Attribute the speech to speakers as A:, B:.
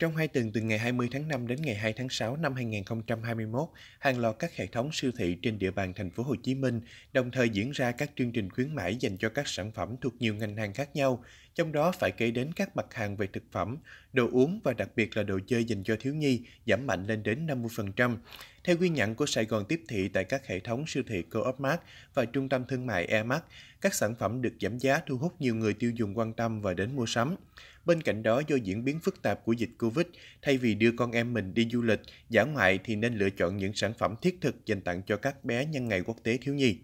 A: Trong hai tuần từ ngày 20 tháng 5 đến ngày 2 tháng 6 năm 2021, hàng loạt các hệ thống siêu thị trên địa bàn thành phố Hồ Chí Minh đồng thời diễn ra các chương trình khuyến mãi dành cho các sản phẩm thuộc nhiều ngành hàng khác nhau, trong đó phải kể đến các mặt hàng về thực phẩm, đồ uống và đặc biệt là đồ chơi dành cho thiếu nhi giảm mạnh lên đến 50%. Theo ghi nhận của Sài Gòn Tiếp Thị tại các hệ thống siêu thị Co-op Mart và trung tâm thương mại E-Mart, các sản phẩm được giảm giá thu hút nhiều người tiêu dùng quan tâm và đến mua sắm. Bên cạnh đó, do diễn biến phức tạp của dịch COVID Covid, thay vì đưa con em mình đi du lịch, dã ngoại thì nên lựa chọn những sản phẩm thiết thực dành tặng cho các bé nhân ngày quốc tế thiếu nhi.